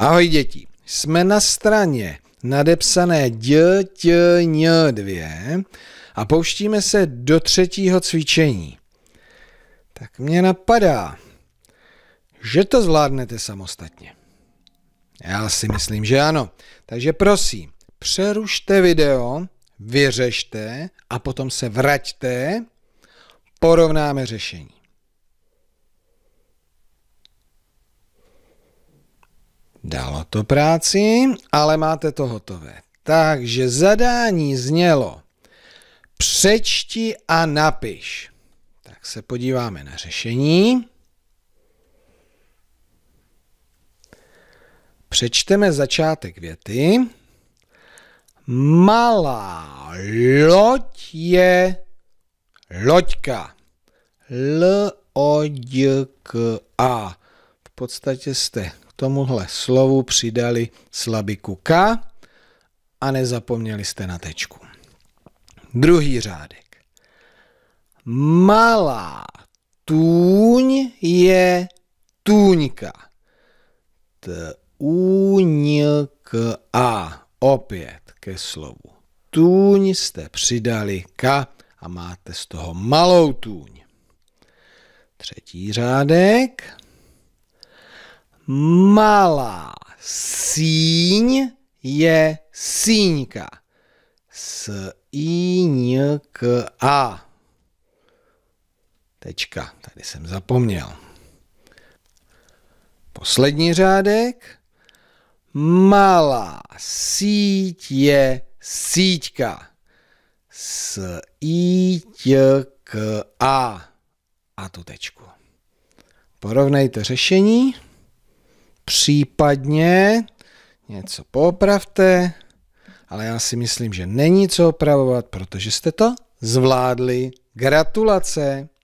Ahoj děti, jsme na straně nadepsané d, t, ně, dvě a pouštíme se do třetího cvičení. Tak mě napadá, že to zvládnete samostatně. Já si myslím, že ano. Takže prosím, přerušte video, vyřešte a potom se vraťte, porovnáme řešení. Dalo to práci, ale máte to hotové. Takže zadání znělo přečti a napiš. Tak se podíváme na řešení. Přečteme začátek věty. Malá loď je loďka. L-O-D-K-A. V podstatě jste tomuhle slovu přidali slabiku K a nezapomněli jste na tečku. Druhý řádek. Malá tůň je tůňka. T u -n k a opět ke slovu. Tůň jste přidali k a máte z toho malou tůň. Třetí řádek. Malá síň je síňka. S i n k a. Tečka, tady jsem zapomněl. Poslední řádek. Malá síť je síťka. S i t k a. A tu tečku. Porovnejte řešení případně něco popravte, ale já si myslím, že není co opravovat, protože jste to zvládli. Gratulace!